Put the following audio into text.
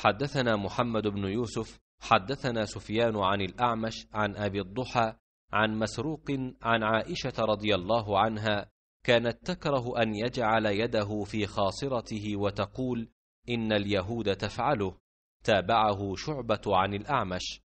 حدثنا محمد بن يوسف حدثنا سفيان عن الأعمش عن أبي الضحى عن مسروق عن عائشة رضي الله عنها كانت تكره أن يجعل يده في خاصرته وتقول إن اليهود تفعله تابعه شعبة عن الأعمش